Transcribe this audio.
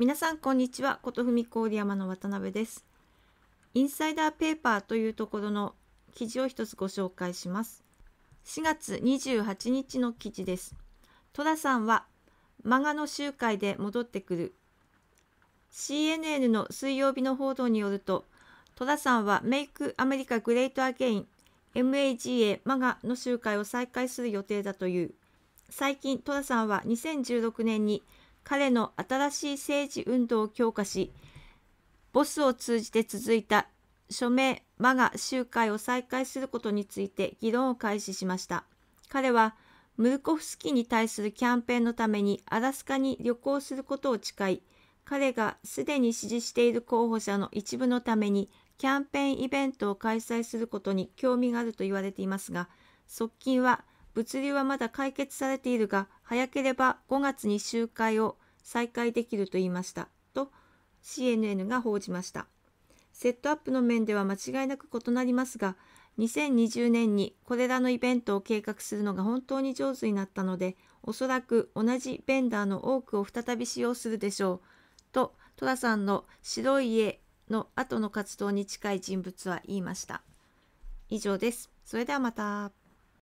皆さんこんにちはことふみ郡山の渡辺ですインサイダーペーパーというところの記事を一つご紹介します4月28日の記事です田さんは漫画の集会で戻ってくる CNN の水曜日の報道によると田さんはメイクアメリカグレートアゲイン MAGA マガの集会を再開する予定だという最近田さんは2016年に彼の新しい政治運動を強化し、ボスを通じて続いた署名マガ集会を再開することについて議論を開始しました。彼はムルコフスキーに対するキャンペーンのためにアラスカに旅行することを誓い、彼がすでに支持している候補者の一部のためにキャンペーンイベントを開催することに興味があると言われていますが、側近は物流はまだ解決されているが、早ければ5月に集会を再開できると言いましたと CNN が報じましたセットアップの面では間違いなく異なりますが2020年にこれらのイベントを計画するのが本当に上手になったのでおそらく同じベンダーの多くを再び使用するでしょうと寅さんの「白い家」の後の活動に近い人物は言いました。以上です。それではまた。